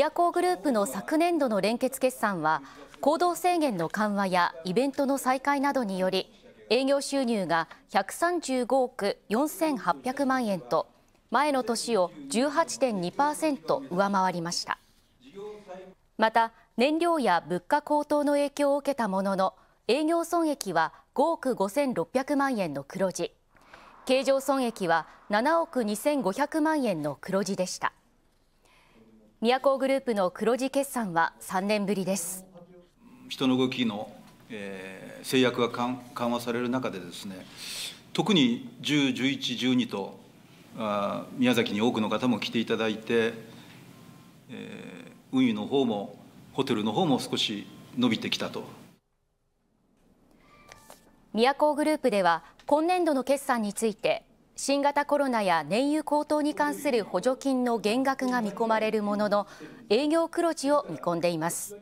都グループの昨年度の連結決算は行動制限の緩和やイベントの再開などにより営業収入が135億4800万円と前の年を18.2%上回りましたまた燃料や物価高騰の影響を受けたものの営業損益は5億5600万円の黒字経常損益は7億2500万円の黒字でした都グループの黒字決算は3年ぶりです人の動きの、えー、制約が緩和される中でですね特に10、11、12とあ宮崎に多くの方も来ていただいて、えー、運輸の方もホテルの方も少し伸びてきたと都グループでは今年度の決算について新型コロナや燃油高騰に関する補助金の減額が見込まれるものの営業黒字を見込んでいます。